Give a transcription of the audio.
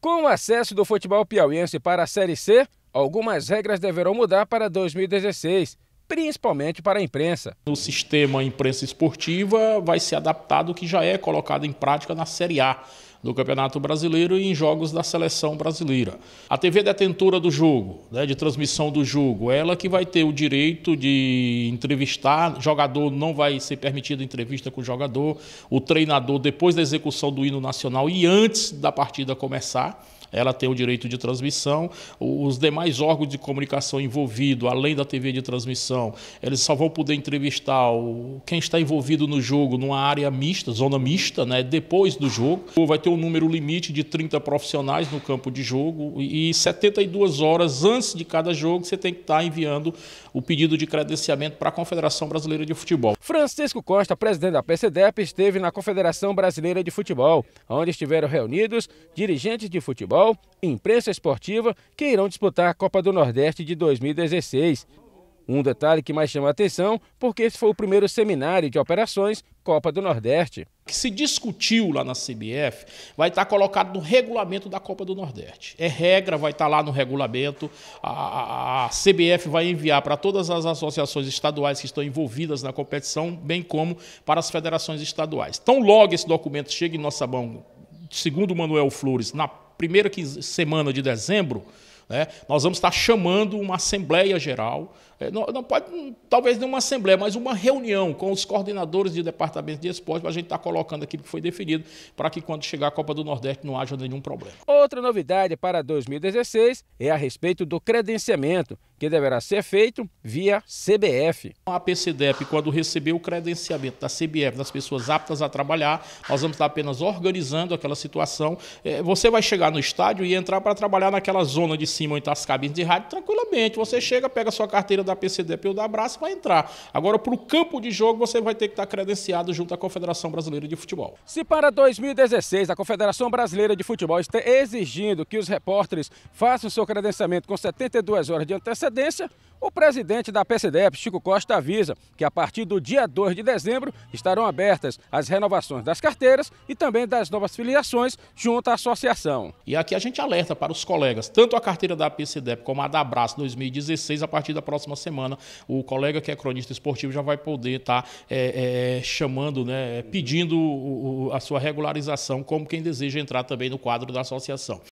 Com o acesso do futebol piauiense para a Série C, algumas regras deverão mudar para 2016, principalmente para a imprensa. O sistema imprensa esportiva vai ser adaptado ao que já é colocado em prática na Série A do Campeonato Brasileiro e em jogos da seleção brasileira. A TV detentora do jogo, né, de transmissão do jogo, ela que vai ter o direito de entrevistar, jogador não vai ser permitido entrevista com o jogador, o treinador depois da execução do hino nacional e antes da partida começar ela tem o direito de transmissão. Os demais órgãos de comunicação envolvidos, além da TV de transmissão, eles só vão poder entrevistar o, quem está envolvido no jogo numa área mista, zona mista, né, depois do jogo. Vai ter um número limite de 30 profissionais no campo de jogo e 72 horas antes de cada jogo você tem que estar enviando o pedido de credenciamento para a Confederação Brasileira de Futebol. Francisco Costa, presidente da PCDEP, esteve na Confederação Brasileira de Futebol, onde estiveram reunidos dirigentes de futebol futebol, imprensa esportiva que irão disputar a Copa do Nordeste de 2016. Um detalhe que mais chama a atenção, porque esse foi o primeiro seminário de operações Copa do Nordeste. Que se discutiu lá na CBF vai estar colocado no regulamento da Copa do Nordeste. É regra, vai estar lá no regulamento. A, a, a CBF vai enviar para todas as associações estaduais que estão envolvidas na competição, bem como para as federações estaduais. Então, logo esse documento chega em nossa mão, segundo Manuel Flores, na primeira semana de dezembro, né, nós vamos estar chamando uma Assembleia Geral, é, não, não pode, hum, talvez não uma Assembleia, mas uma reunião com os coordenadores de departamentos de esporte, para a gente estar colocando colocando aquilo que foi definido, para que quando chegar a Copa do Nordeste não haja nenhum problema. Outra novidade para 2016 é a respeito do credenciamento que deverá ser feito via CBF. A PCDEP, quando receber o credenciamento da CBF das pessoas aptas a trabalhar, nós vamos estar apenas organizando aquela situação. É, você vai chegar no estádio e entrar para trabalhar naquela zona de cima onde está as cabines de rádio tranquilamente. Você chega, pega sua carteira da PCDEP ou da Abraço e vai entrar. Agora, para o campo de jogo, você vai ter que estar credenciado junto à Confederação Brasileira de Futebol. Se para 2016 a Confederação Brasileira de Futebol está exigindo que os repórteres façam seu credenciamento com 72 horas de antecedência, o presidente da PCDEP, Chico Costa, avisa que a partir do dia 2 de dezembro estarão abertas as renovações das carteiras e também das novas filiações junto à associação. E aqui a gente alerta para os colegas, tanto a carteira da PCDEP como a da Abraço 2016, a partir da próxima semana, o colega que é cronista esportivo já vai poder estar tá, é, é, chamando, né, pedindo o, o, a sua regularização, como quem deseja entrar também no quadro da associação.